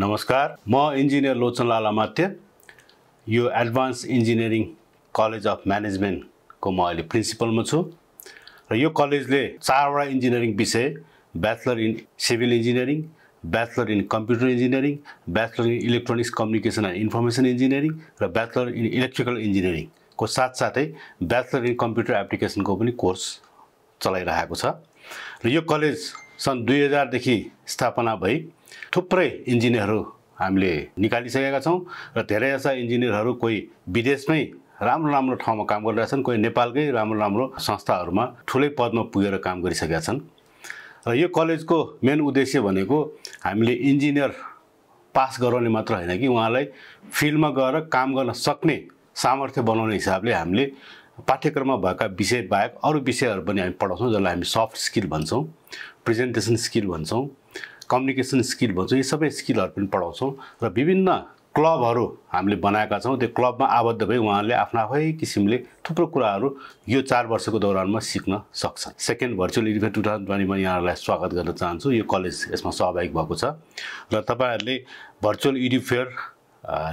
नमस्कार म इन्जिनियर लोचन लाला लामात्य यो एडभान्स इन्जिनियरिङ कलेज अफ म्यानेजमेन्टको म अहिले प्रिन्सिपलमा छु र यो कलेजले चारवटा इन्जिनियरिङ विषय bachelor in civil engineering bachelor in computer engineering bachelor in electronics communication and information engineering र ब्याचलर इन इलेक्ट्रिकल इन्जिनियरिङको साथसाथै ब्याचलर इन कम्प्युटर एप्लिकेसनको पनि कोर्स चलाइरहेको छ र यो कलेज सन् दुई हजारदेखि स्थापना भई थुप्रै इन्जिनियरहरू हामीले निकालिसकेका छौँ र धेरै जस्ता इन्जिनियरहरू कोही विदेशमै राम्रो राम्रो ठाउँमा काम गरिरहेछन् कोही नेपालकै राम्रो राम्रो संस्थाहरूमा ठुलै पदमा पुगेर काम गरिसकेका छन् र यो कलेजको मेन उद्देश्य भनेको हामीले इन्जिनियर पास गराउने मात्र होइन कि उहाँलाई फिल्डमा गएर काम गर्न सक्ने सामर्थ्य बनाउने हिसाबले हामीले पाठ्यक्रममा भएका विषय बाहेक अरू विषयहरू पनि हामी पढाउँछौँ जसलाई हामी सफ्ट स्किल भन्छौँ प्रेजेन्टेसन स्किल भन्छौँ कम्युनिकेसन स्किल भन्छौँ यी सबै स्किलहरू पनि पढाउँछौँ र विभिन्न क्लबहरू हामीले बनाएका छौँ त्यो क्लबमा आबद्ध भई उहाँहरूले आफ्नो आफै किसिमले थुप्रो कुराहरू यो चार वर्षको दौरानमा सिक्न सक्छन् second virtual event two thousand ट्वेन्टीमा यहाँहरूलाई स्वागत गर्न चाहन्छु यो कलेज यसमा सहभागी भएको छ र तपाईँहरूले भर्चुअल इडिफेयर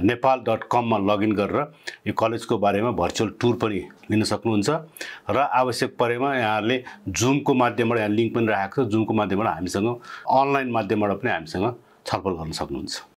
नेपाल डट कममा लगइन गरेर यो कलेजको बारेमा भर्चुअल टुर पनि लिन सक्नुहुन्छ र आवश्यक परेमा यहाँहरूले जुमको माध्यमबाट यहाँ लिङ्क पनि राखेको छ जुमको माध्यमबाट हामीसँग अनलाइन माध्यमबाट पनि हामीसँग छलफल गर्न सक्नुहुन्छ